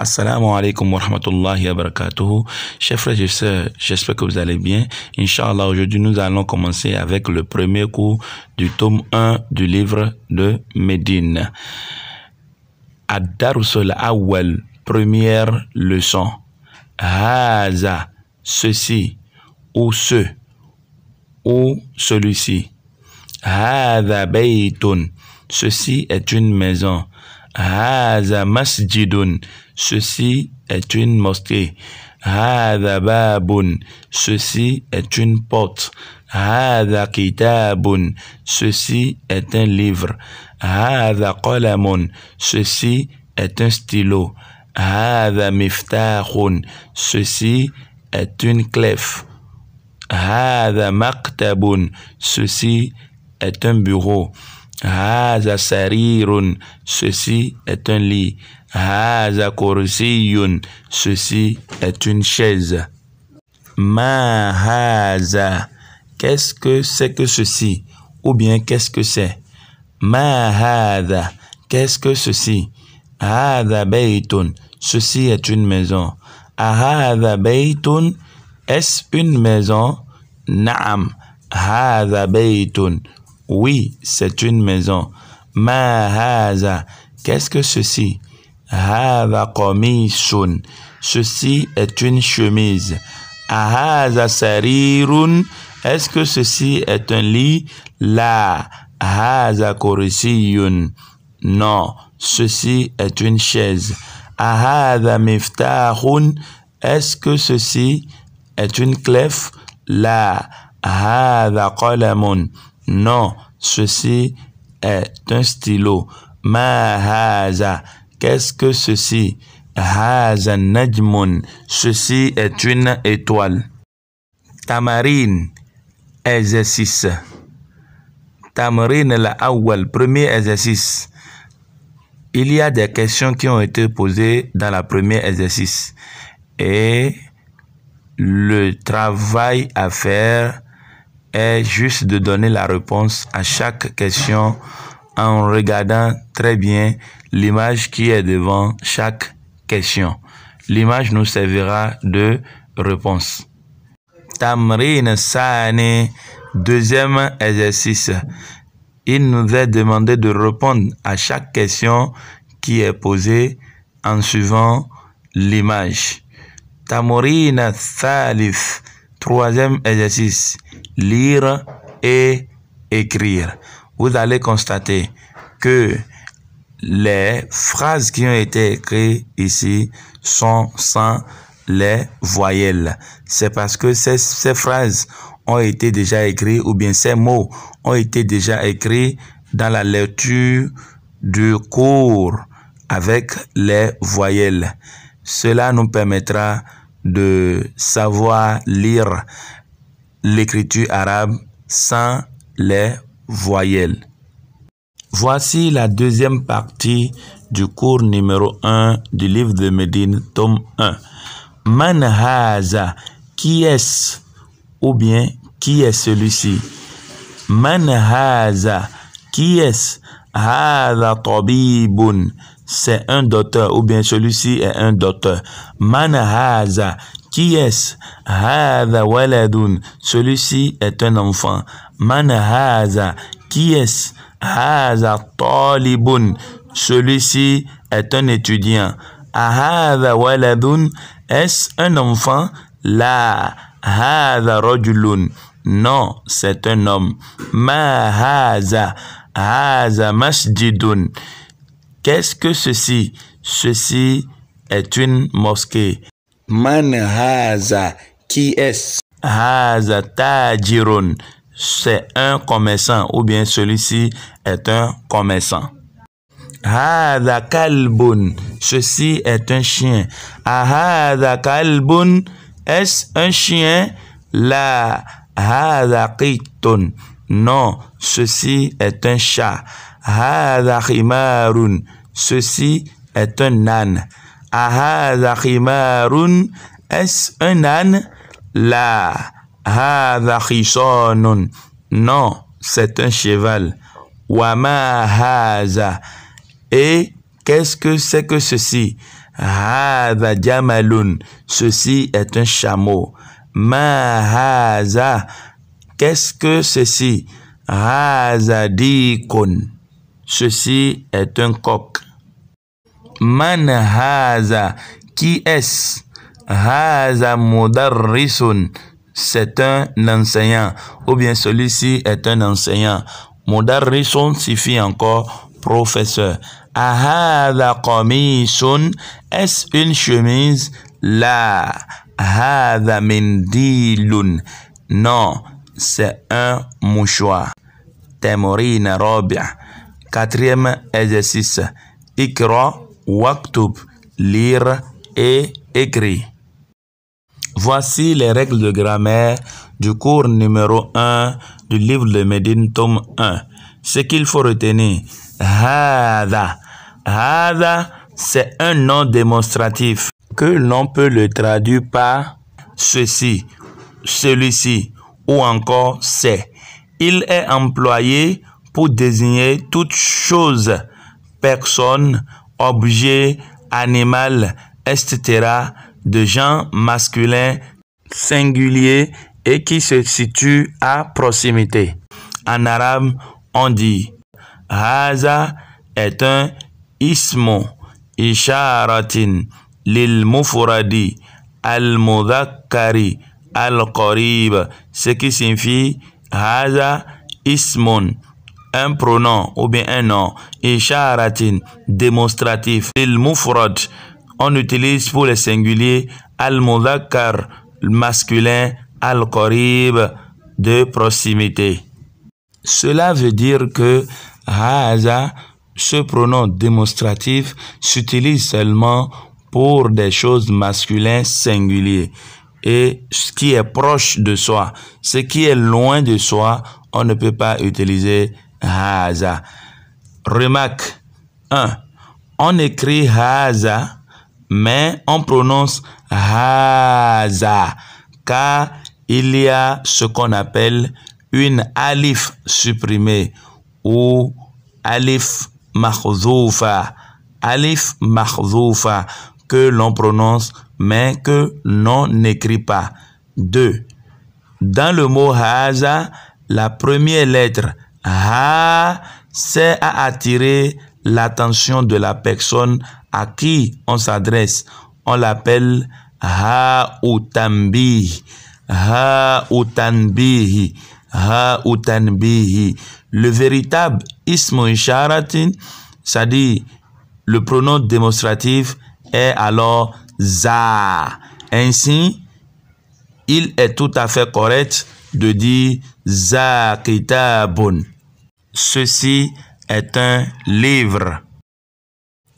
Assalamu alaikum wa rahmatullahi wa barakatuhu. Chers frères et sœurs, j'espère que vous allez bien. Inch'Allah, aujourd'hui, nous allons commencer avec le premier cours du tome 1 du livre de Médine. Ad-Darusul première leçon. Haza, ceci, ou ce, ou celui-ci. Haza baytun, ceci est une maison. Haza masjidun, Ceci est une mosquée. the Babun. Ceci est une porte. Hada Kitabun. Ceci est un livre. the قلم. Ceci est un stylo. the miftahun. Ceci est une clef. the maktabun. Ceci est un bureau. the Sarirun. Ceci est un lit. Haza kursiyun. Ceci est une chaise. Ma haza. Qu'est-ce que c'est que ceci? Ou bien qu'est-ce que c'est? Ma haza. Qu'est-ce que ceci? Haza beytun. Ceci est une maison. Haza beytun. Est-ce une maison? Naam. Haza beytun. Oui, c'est une maison. Ma haza. Qu'est-ce que ceci? Ahaza qamisun. Ceci est une chemise. Ahaza sarirun. Est-ce que ceci est un lit? La. Ahaza kursiyun. Non, ceci est une chaise. Ahaza miftahun. Est-ce que ceci est une clef? La. Ahaza qalamun. Non, ceci est un stylo. Ma Qu'est-ce que ceci Ceci est une étoile. Tamarine. Exercice. Tamarine la awal. Premier exercice. Il y a des questions qui ont été posées dans la premier exercice. Et le travail à faire est juste de donner la réponse à chaque question en regardant très bien l'image qui est devant chaque question. L'image nous servira de réponse. Tamrin Sani, deuxième exercice. Il nous est demandé de répondre à chaque question qui est posée en suivant l'image. Tamrin Salif, troisième exercice. Lire et écrire vous allez constater que les phrases qui ont été écrites ici sont sans les voyelles. C'est parce que ces, phrases ont été déjà écrites ou bien ces mots ont été déjà écrits dans la lecture du cours avec les voyelles. Cela nous permettra de savoir lire l'écriture arabe sans les voyelles. Voici la deuxième partie du cours numéro 1 du livre de Médine, tome 1. Manhaza, qui est-ce ou bien qui est celui-ci Manhaza, qui est-ce c'est un docteur ou bien celui-ci est un docteur. Manhaza, qui est-ce celui-ci est un enfant. Man haza Qui est-ce Haza talibun. Celui-ci est un étudiant. Ahaza waladun. Est-ce un enfant La Haza rajulun. Non, c'est un homme. Ma haza. Haza masjidun. Qu'est-ce que ceci Ceci est une mosquée. Man haza. Qui est-ce Haza tajirun c'est un commerçant ou bien celui-ci est un commerçant. Hada kalbun. Ceci est un chien. Hada kalbun. Est-ce un chien? La hada qitun. Non, ceci est un chat. Hada khimarun. Ceci est un âne. Hada khimarun. Est-ce un âne? La هذا non c'est un cheval wama haza et qu'est-ce que c'est que ceci هذا jamalun ceci est un chameau ma haza qu'est-ce que ceci haza dikun ceci est un coq man haza qui est-ce haza mudarrisun c'est un enseignant ou bien celui-ci est un enseignant. Mudarrisun signifie encore professeur. Ahada est-ce une chemise La hada mindilun non c'est un mouchoir. Temorina Robia. Quatrième exercice. Ikra waktub lire et écrire. Voici les règles de grammaire du cours numéro 1 du livre de Médine, tome 1. Ce qu'il faut retenir, Hada. c'est un nom démonstratif que l'on peut le traduire par ceci, celui-ci ou encore c'est. Il est employé pour désigner toute chose, personne, objet, animal, etc de genre masculin singulier et qui se situe à proximité. En arabe, on dit Haza est un ismo isharatin lil Mufuradi al al ce qui signifie Haza ismon un pronom ou bien un nom isharatin démonstratif lil on utilise pour le singulier al-mudhakkar masculin al-qarib de proximité. Cela veut dire que haza, ce pronom démonstratif s'utilise seulement pour des choses masculines singulières et ce qui est proche de soi, ce qui est loin de soi, on ne peut pas utiliser haza. Remarque 1. On écrit haza mais on prononce haza car il y a ce qu'on appelle une alif supprimée ou alif Mahzoufa »« alif Mahzoufa » que l'on prononce mais que l'on n'écrit pas. 2. Dans le mot haza, la première lettre ha c'est à attirer l'attention de la personne à qui on s'adresse. On l'appelle Ha-Ou-Tan-Bi-Hi. Ha-Ou-Tan-Bi-Hi. utanbihi. Ha utanbihi. Le véritable Ismo Isharatin, c'est-à-dire le pronom démonstratif est alors za. Ainsi, il est tout à fait correct de dire za kitabun. Ceci est un livre.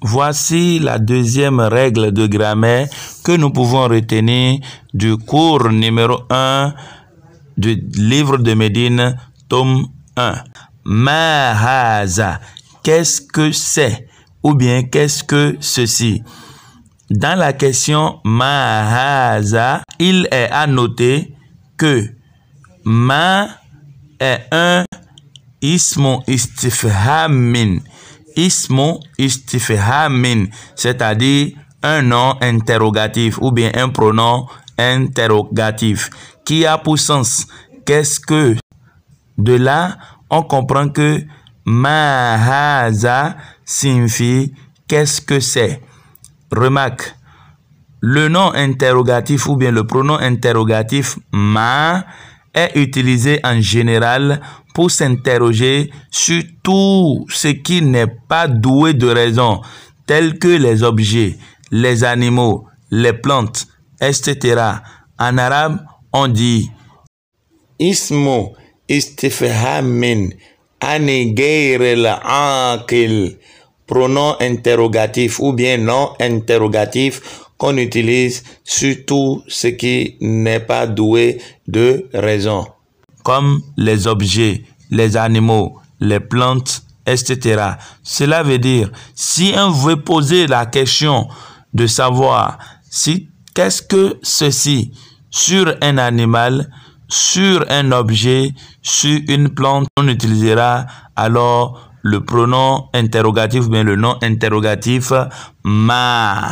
Voici la deuxième règle de grammaire que nous pouvons retenir du cours numéro 1 du livre de Médine, tome 1. Mahaza, qu'est-ce que c'est ou bien qu'est-ce que ceci Dans la question Mahaza, il est à noter que Ma est un ismo istifhamin ismo istifhamin, c'est-à-dire un nom interrogatif ou bien un pronom interrogatif qui a pour sens qu'est-ce que. De là, on comprend que mahaza signifie qu'est-ce que c'est. Remarque, le nom interrogatif ou bien le pronom interrogatif ma est utilisé en général pour s'interroger sur tout ce qui n'est pas doué de raison, tels que les objets, les animaux, les plantes, etc. En arabe, on dit Ismo istifhamin ankil »« pronom interrogatif ou bien non interrogatif qu'on utilise sur tout ce qui n'est pas doué de raison comme les objets, les animaux, les plantes, etc. Cela veut dire, si on veut poser la question de savoir si qu'est-ce que ceci sur un animal, sur un objet, sur une plante, on utilisera alors le pronom interrogatif, mais le nom interrogatif ma,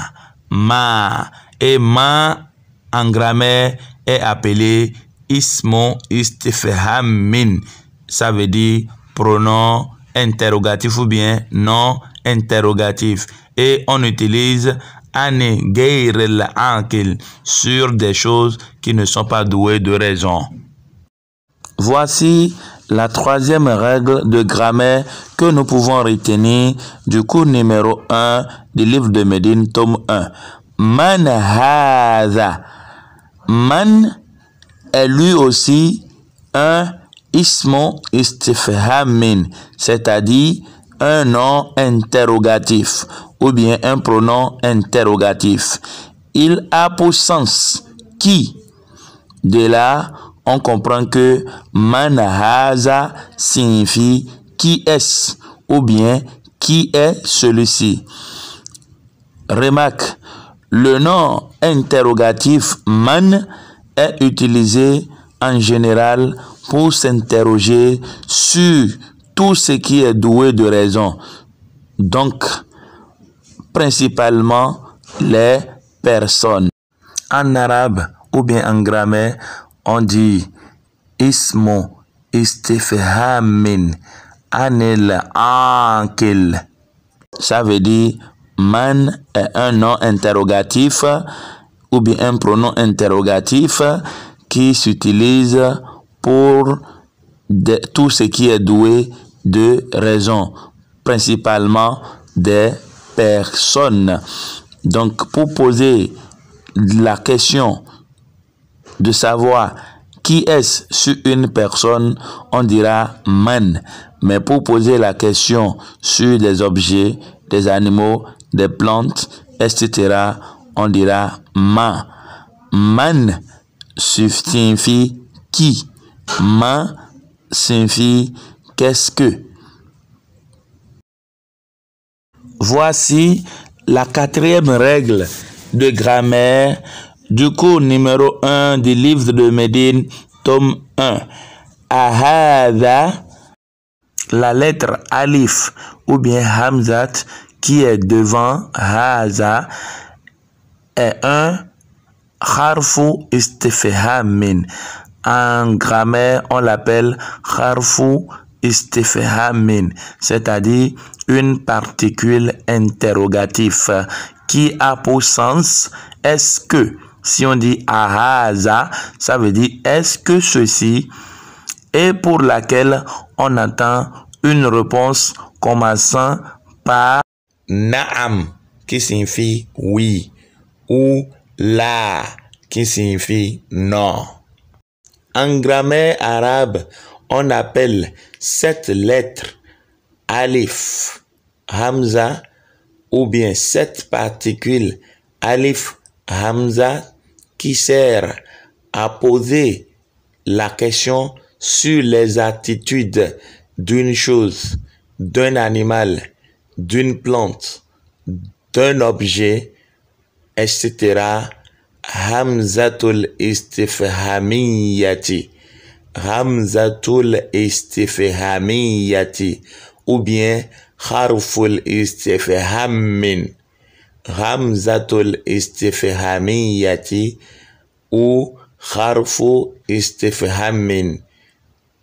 ma. Et ma en grammaire est appelé ismon MIN Ça veut dire pronom interrogatif ou bien non interrogatif. Et on utilise ane geir ankil sur des choses qui ne sont pas douées de raison. Voici la troisième règle de grammaire que nous pouvons retenir du cours numéro 1 du livre de Médine, tome 1. Man haza. Man lui aussi un ismo istifhamin, c'est-à-dire un nom interrogatif ou bien un pronom interrogatif. Il a pour sens qui. De là, on comprend que manahaza signifie qui est-ce ou bien qui est celui-ci. Remarque, le nom interrogatif man est utilisé en général pour s'interroger sur tout ce qui est doué de raison. Donc, principalement les personnes. En arabe ou bien en grammaire, on dit ismo istifhamin anil ankil. Ça veut dire man est un nom interrogatif ou bien un pronom interrogatif qui s'utilise pour tout ce qui est doué de raison, principalement des personnes. Donc, pour poser la question de savoir qui est-ce sur une personne, on dira man. Mais pour poser la question sur des objets, des animaux, des plantes, etc., on dira ma. Man signifie qui. Ma signifie qu'est-ce que. Voici la quatrième règle de grammaire du cours numéro 1 du livre de Médine, tome 1. Ahaza » la lettre Alif ou bien Hamzat qui est devant Haza est un harfu istifhamin. En grammaire, on l'appelle harfu istifhamin, c'est-à-dire une particule interrogative qui a pour sens est-ce que. Si on dit ahaza, ça veut dire est-ce que ceci et pour laquelle on attend une réponse commençant par naam qui signifie oui ou la qui signifie non. En grammaire arabe, on appelle cette lettre alif, hamza ou bien cette particule alif, hamza qui sert à poser la question sur les attitudes d'une chose, d'un animal, d'une plante, d'un objet etc. Hamzatul istifhamiyati. Hamzatul istifhamiyati. Ou bien harful istifhamin Hamzatul istifhamiyati. Ou harfu istifhamin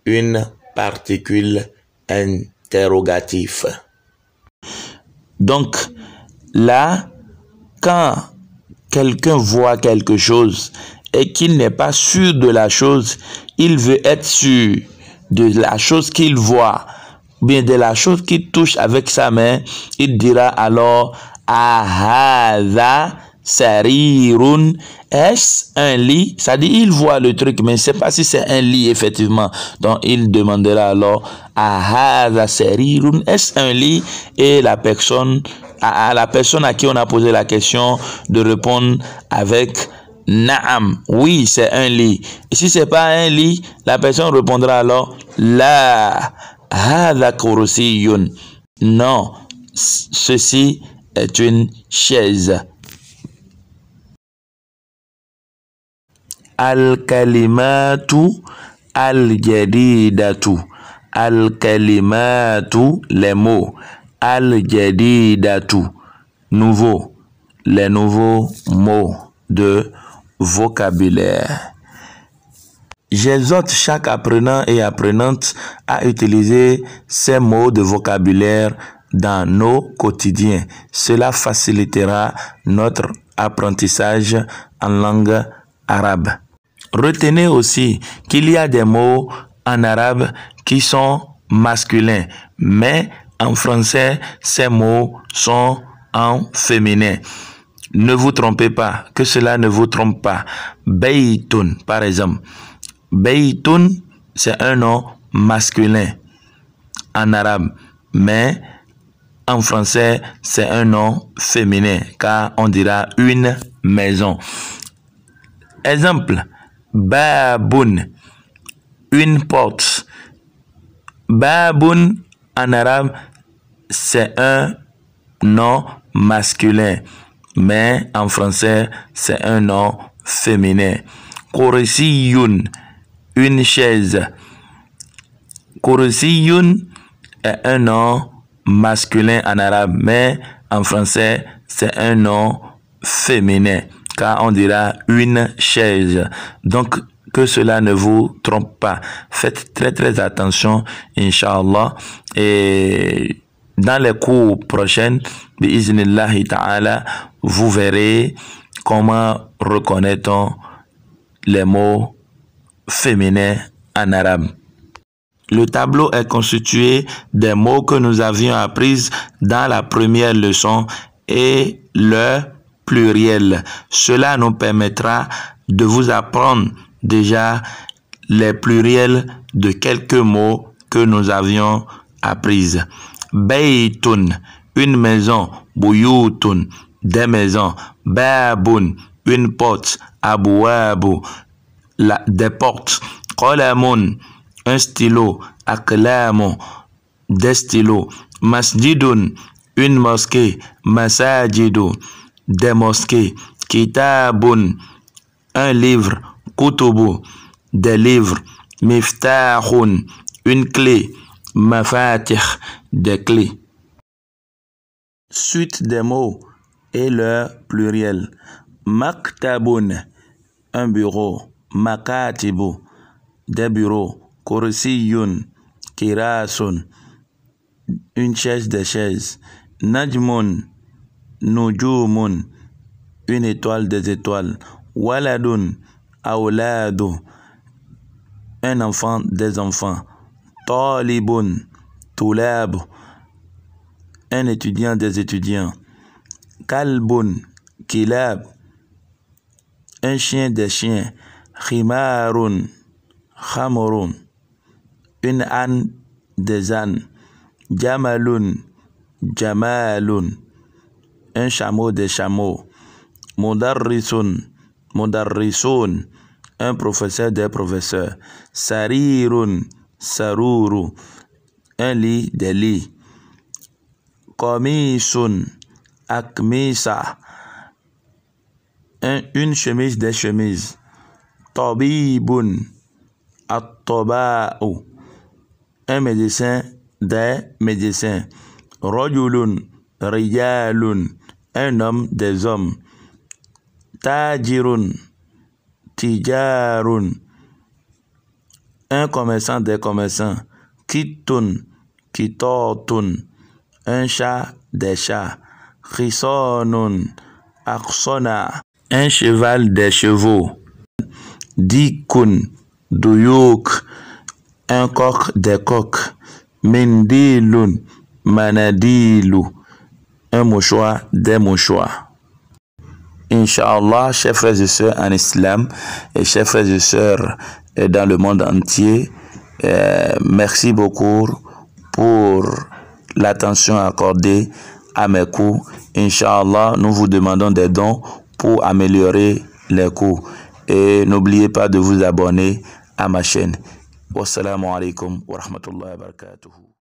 Une particule interrogative. Donc, là, quand quelqu'un voit quelque chose et qu'il n'est pas sûr de la chose, il veut être sûr de la chose qu'il voit, bien de la chose qu'il touche avec sa main, il dira alors Ahada Sarirun. Est-ce un lit Ça dit, il voit le truc, mais c'est pas si c'est un lit, effectivement. Donc, il demandera alors Ahada Sarirun. Est-ce un lit Et la personne à, la personne à qui on a posé la question de répondre avec Naam, oui, c'est un lit. Et si c'est pas un lit, la personne répondra alors La, Non, ceci est une chaise. Al-kalimatu al-jadidatu. Al-kalimatu, les mots. Al-Jadidatu, nouveau, les nouveaux mots de vocabulaire. J'exhorte chaque apprenant et apprenante à utiliser ces mots de vocabulaire dans nos quotidiens. Cela facilitera notre apprentissage en langue arabe. Retenez aussi qu'il y a des mots en arabe qui sont masculins, mais en français, ces mots sont en féminin. Ne vous trompez pas, que cela ne vous trompe pas. Beitoun, par exemple. Beitoun, c'est un nom masculin en arabe, mais en français, c'est un nom féminin, car on dira une maison. Exemple, baboun, une porte. Baboun en arabe, c'est un nom masculin, mais en français, c'est un nom féminin. Kursiyun, une chaise. Kursiyun est un nom masculin en arabe, mais en français, c'est un nom féminin, car on dira une chaise. Donc, que cela ne vous trompe pas. Faites très très attention, Inch'Allah. Et dans les cours prochaines, vous verrez comment reconnaître on les mots féminins en arabe. Le tableau est constitué des mots que nous avions appris dans la première leçon et le pluriel. Cela nous permettra de vous apprendre déjà les pluriels de quelques mots que nous avions appris. Baytun, une maison. Buyutun, des maisons. Babun, une porte. Abouabou, des portes. Qalamun, un stylo. Aklamu, des stylos. Masjidun, une mosquée. Masajidu, des mosquées. Kitabun, un livre. Kutubu, des livres. Miftahun, une clé. Mafatih, des clés. Suite des mots et leur pluriel. Maktaboun, un bureau. Makatibu, des bureaux. Kursiyun, kirasun, une chaise de chaises. Najmun, nujumun, une étoile des étoiles. Waladun, auladu, un enfant des enfants. Talibun, Toulab, un étudiant des étudiants. Kalbun, Kilab, un chien des chiens. Khimarun, khamorun, une âne des ânes. Jamalun, Jamalun, un chameau des chameaux. Mudarrisun, Mudarrisun, un professeur des professeurs. Sarirun, Saruru, un lit, des lits. Komisun, akmisa, un, une chemise, des chemises. Tobibun. Atobao. un médecin, des médecins. Rodulun. Riyalun. un homme, des hommes. Tajirun, tijarun, un commerçant, des commerçants. Kitun, Kitotun, un chat, des chats. Khisonun, Aksona, un cheval des chevaux. Dikun, Duyuk, un coq des coqs. mendilun, Manadilu, un mouchoir des mouchoirs. Inch'Allah, chers frères et sœurs en islam et chers frères et sœurs dans le monde entier, euh, merci beaucoup pour l'attention accordée à mes cours. Inch'Allah, nous vous demandons des dons pour améliorer les cours. Et n'oubliez pas de vous abonner à ma chaîne. Wassalamu alaikum wa rahmatullahi wa